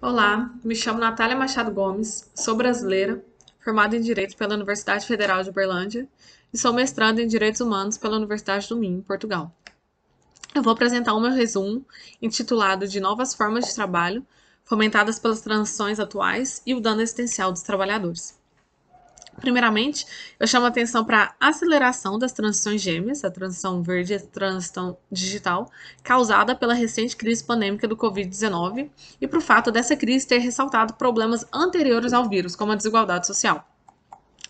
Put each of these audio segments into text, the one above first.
Olá, me chamo Natália Machado Gomes, sou brasileira, formada em Direito pela Universidade Federal de Uberlândia e sou mestranda em Direitos Humanos pela Universidade do Minho, em Portugal. Eu vou apresentar o meu resumo, intitulado de Novas Formas de Trabalho, fomentadas pelas transições atuais e o dano existencial dos trabalhadores. Primeiramente, eu chamo a atenção para a aceleração das transições gêmeas, a transição verde e a transição digital, causada pela recente crise pandêmica do Covid-19 e para o fato dessa crise ter ressaltado problemas anteriores ao vírus, como a desigualdade social.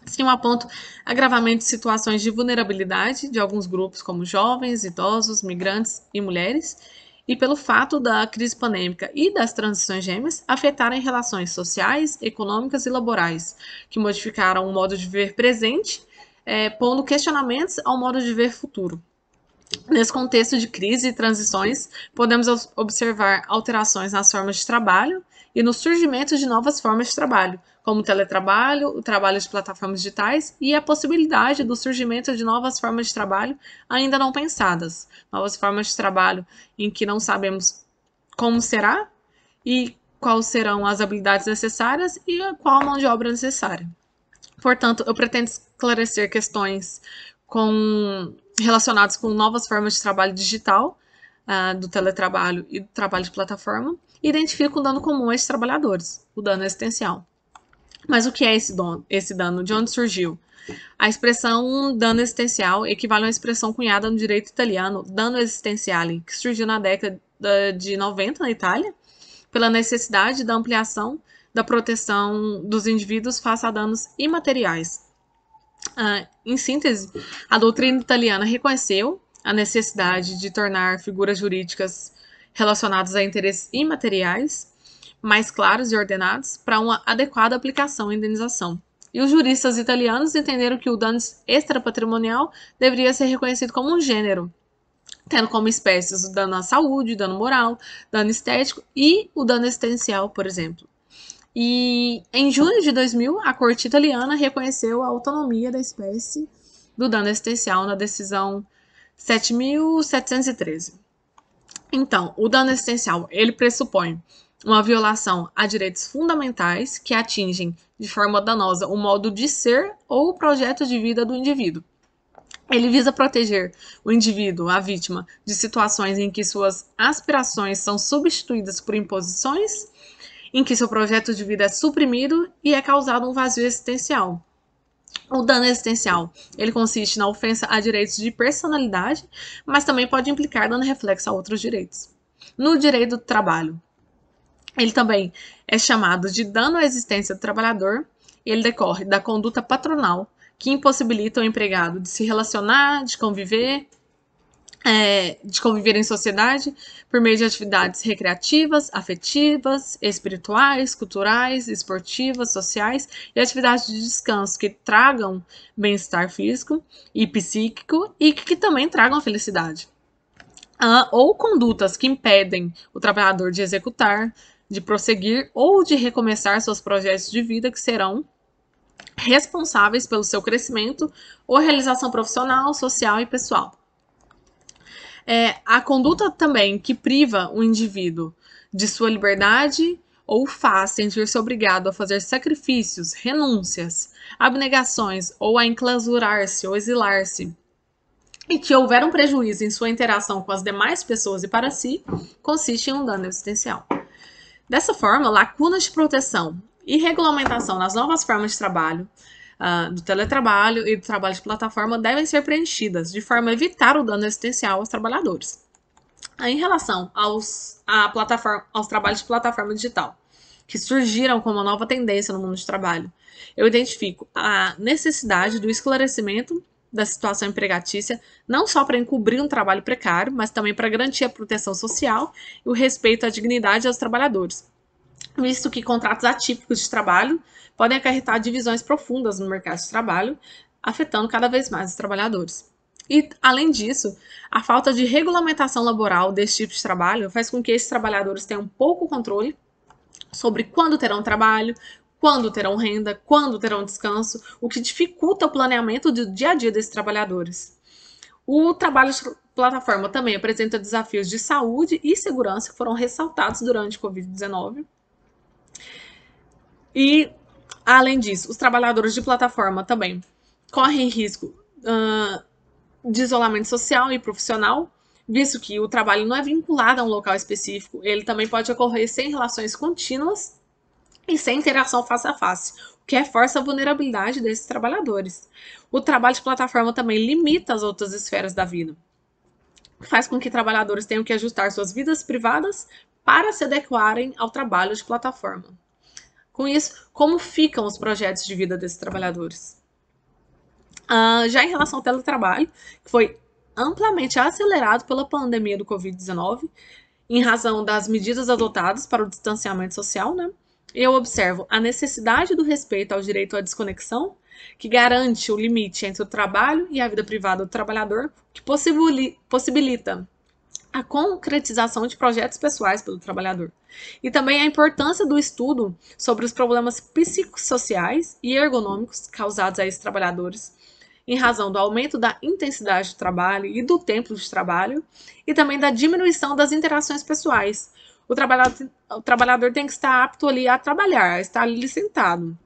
Assim, é eu aponto agravamento de situações de vulnerabilidade de alguns grupos, como jovens, idosos, migrantes e mulheres, e pelo fato da crise pandêmica e das transições gêmeas afetarem relações sociais, econômicas e laborais, que modificaram o modo de viver presente, é, pondo questionamentos ao modo de ver futuro. Nesse contexto de crise e transições, podemos observar alterações nas formas de trabalho e no surgimento de novas formas de trabalho, como o teletrabalho, o trabalho de plataformas digitais e a possibilidade do surgimento de novas formas de trabalho ainda não pensadas, novas formas de trabalho em que não sabemos como será e quais serão as habilidades necessárias e qual a mão de obra necessária. Portanto, eu pretendo esclarecer questões com, relacionadas com novas formas de trabalho digital, uh, do teletrabalho e do trabalho de plataforma, identifica o dano comum a esses trabalhadores, o dano existencial. Mas o que é esse, dono, esse dano? De onde surgiu? A expressão dano existencial equivale a uma expressão cunhada no direito italiano, dano existenziale, que surgiu na década de 90 na Itália, pela necessidade da ampliação da proteção dos indivíduos face a danos imateriais. Uh, em síntese, a doutrina italiana reconheceu a necessidade de tornar figuras jurídicas relacionados a interesses imateriais, mais claros e ordenados, para uma adequada aplicação e indenização. E os juristas italianos entenderam que o dano extrapatrimonial deveria ser reconhecido como um gênero, tendo como espécies o dano à saúde, o dano moral, dano estético e o dano existencial, por exemplo. E em junho de 2000, a corte italiana reconheceu a autonomia da espécie do dano existencial na decisão 7713. Então, o dano existencial, ele pressupõe uma violação a direitos fundamentais que atingem de forma danosa o modo de ser ou o projeto de vida do indivíduo. Ele visa proteger o indivíduo, a vítima, de situações em que suas aspirações são substituídas por imposições, em que seu projeto de vida é suprimido e é causado um vazio existencial. O dano é existencial, ele consiste na ofensa a direitos de personalidade, mas também pode implicar dano reflexo a outros direitos. No direito do trabalho, ele também é chamado de dano à existência do trabalhador, e ele decorre da conduta patronal que impossibilita o empregado de se relacionar, de conviver é, de conviver em sociedade por meio de atividades recreativas, afetivas, espirituais, culturais, esportivas, sociais e atividades de descanso que tragam bem-estar físico e psíquico e que, também tragam felicidade. Ah, ou condutas que impedem o trabalhador de executar, de prosseguir ou de recomeçar seus projetos de vida que serão responsáveis pelo seu crescimento ou realização profissional, social e pessoal é a conduta também que priva o indivíduo de sua liberdade ou faz sentir-se obrigado a fazer sacrifícios, renúncias, abnegações ou a enclausurar-se ou exilar-se, e que houver um prejuízo em sua interação com as demais pessoas e para si, consiste em um dano existencial. Dessa forma, lacunas de proteção e regulamentação nas novas formas de trabalho, uh, do teletrabalho e do trabalho de plataforma devem ser preenchidas, de forma a evitar o dano existencial aos trabalhadores. Em relação aos, a plataforma, aos trabalhos de plataforma digital, que surgiram como uma nova tendência no mundo de trabalho, eu identifico a necessidade do esclarecimento da situação empregatícia, não só para encobrir um trabalho precário, mas também para garantir a proteção social e o respeito à dignidade aos trabalhadores, visto que contratos atípicos de trabalho podem acarretar divisões profundas no mercado de trabalho, afetando cada vez mais os trabalhadores. E, além disso, a falta de regulamentação laboral desse tipo de trabalho faz com que esses trabalhadores tenham pouco controle sobre quando terão trabalho, quando terão renda, quando terão descanso, o que dificulta o planeamento do dia a dia desses trabalhadores. O trabalho de plataforma também apresenta desafios de saúde e segurança que foram ressaltados durante o Covid-19 e, além disso, os trabalhadores de plataforma também correm risco uh, de isolamento social e profissional, visto que o trabalho não é vinculado a um local específico, ele também pode ocorrer sem relações contínuas e sem interação face a face, o que reforça a vulnerabilidade desses trabalhadores. O trabalho de plataforma também limita as outras esferas da vida, faz com que trabalhadores tenham que ajustar suas vidas privadas para se adequarem ao trabalho de plataforma. Com isso, como ficam os projetos de vida desses trabalhadores? Ah, já em relação ao teletrabalho, que foi amplamente acelerado pela pandemia do Covid-19, em razão das medidas adotadas para o distanciamento social, né? Eu observo a necessidade do respeito ao direito à desconexão, que garante o limite entre o trabalho e a vida privada do trabalhador, que possibilita a concretização de projetos pessoais pelo trabalhador. E também a importância do estudo sobre os problemas psicossociais e ergonômicos causados a esses trabalhadores em razão do aumento da intensidade do trabalho e do tempo de trabalho e também da diminuição das interações pessoais. O trabalhador, o trabalhador tem que estar apto ali a trabalhar, a estar ali sentado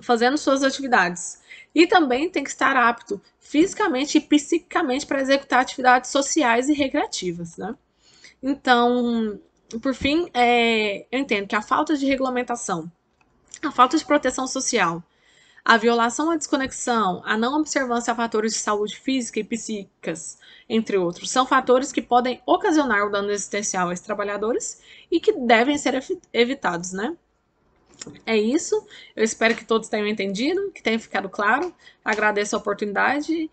fazendo suas atividades. E também tem que estar apto fisicamente e psiquicamente para executar atividades sociais e recreativas. Né? Então, por fim, é, eu entendo que a falta de regulamentação, a falta de proteção social, a violação à desconexão, a não observância a fatores de saúde física e psíquicas, entre outros, são fatores que podem ocasionar o dano existencial aos trabalhadores e que devem ser evitados, né? É isso. Eu espero que todos tenham entendido, que tenha ficado claro. Agradeço a oportunidade